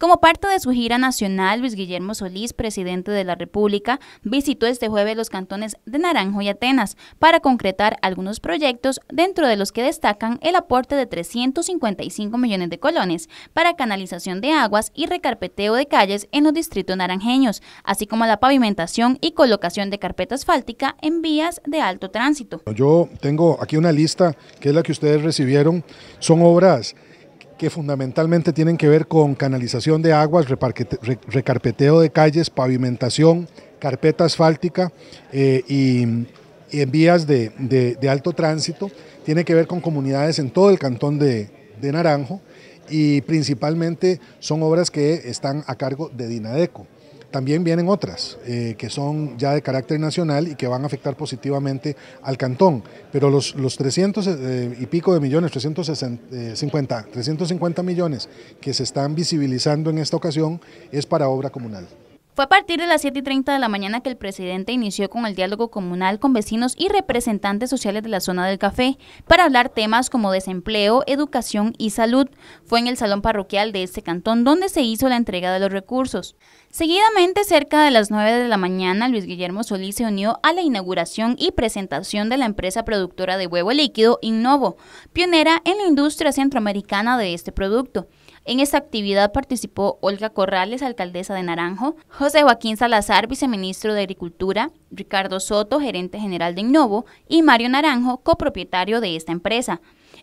Como parte de su gira nacional, Luis Guillermo Solís, presidente de la República, visitó este jueves los cantones de Naranjo y Atenas para concretar algunos proyectos, dentro de los que destacan el aporte de 355 millones de colones para canalización de aguas y recarpeteo de calles en los distritos naranjeños, así como la pavimentación y colocación de carpeta asfáltica en vías de alto tránsito. Yo tengo aquí una lista que es la que ustedes recibieron, son obras que fundamentalmente tienen que ver con canalización de aguas, recarpeteo de calles, pavimentación, carpeta asfáltica eh, y, en vías de, alto tránsito. Tiene que ver con comunidades en todo el cantón de, de Naranjo y principalmente son obras que están a cargo de Dinadeco. También vienen otras eh, que son ya de carácter nacional y que van a afectar positivamente al cantón, pero los, 300 eh, y pico de millones, 350 eh, millones que se están visibilizando en esta ocasión es para obra comunal. Fue a partir de las 7:30 de la mañana que el presidente inició con el diálogo comunal con vecinos y representantes sociales de la zona del café para hablar temas como desempleo, educación y salud. Fue en el salón parroquial de este cantón donde se hizo la entrega de los recursos. Seguidamente, cerca de las 9 de la mañana, Luis Guillermo Solís se unió a la inauguración y presentación de la empresa productora de huevo líquido Innovo, pionera en la industria centroamericana de este producto. En esta actividad participó Olga Corrales, alcaldesa de Naranjo, José Joaquín Salazar, viceministro de Agricultura, Ricardo Soto, gerente general de Innovo, y Mario Naranjo, copropietario de esta empresa.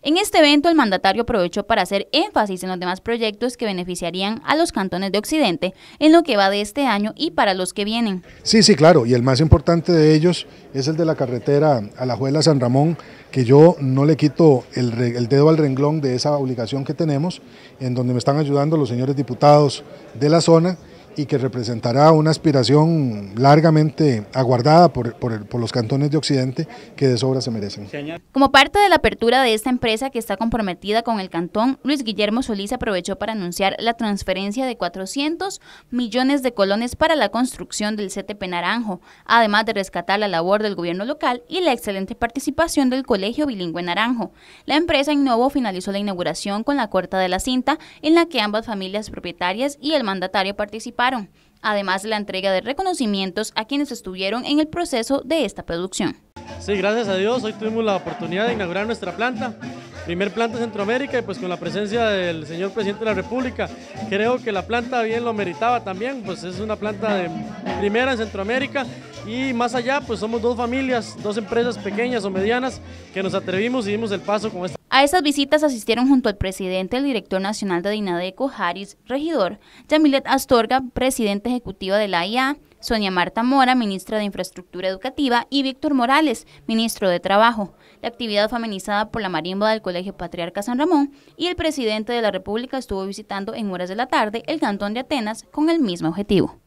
En este evento, el mandatario aprovechó para hacer énfasis en los demás proyectos que beneficiarían a los cantones de Occidente en lo que va de este año y para los que vienen. Sí, sí, claro, y el más importante de ellos es el de la carretera a la Juela san Ramón, que yo no le quito el, el, dedo al renglón de esa obligación que tenemos, en donde me están ayudando los señores diputados de la zona, y que representará una aspiración largamente aguardada por, por, los cantones de Occidente que de sobra se merecen. Como parte de la apertura de esta empresa que está comprometida con el cantón, Luis Guillermo Solís aprovechó para anunciar la transferencia de 400 millones de colones para la construcción del CTP Naranjo, además de rescatar la labor del gobierno local y la excelente participación del Colegio Bilingüe Naranjo. La empresa Innovo finalizó la inauguración con la corta de la cinta en la que ambas familias propietarias y el mandatario participaron además de la entrega de reconocimientos a quienes estuvieron en el proceso de esta producción. Sí, gracias a Dios, hoy tuvimos la oportunidad de inaugurar nuestra planta, primer planta de Centroamérica y pues con la presencia del señor presidente de la República, creo que la planta bien lo meritaba también, pues es una planta de primera en Centroamérica y más allá pues somos dos familias, dos empresas pequeñas o medianas que nos atrevimos y dimos el paso con esta a esas visitas asistieron junto al presidente el director nacional de Dinadeco, Haris Regidor, Yamilet Astorga, presidente ejecutiva de la IA, Sonia Marta Mora, ministra de Infraestructura Educativa, y Víctor Morales, ministro de Trabajo. La actividad fue amenizada por la marimba del Colegio Patriarca San Ramón y el presidente de la República estuvo visitando en horas de la tarde el Cantón de Atenas con el mismo objetivo.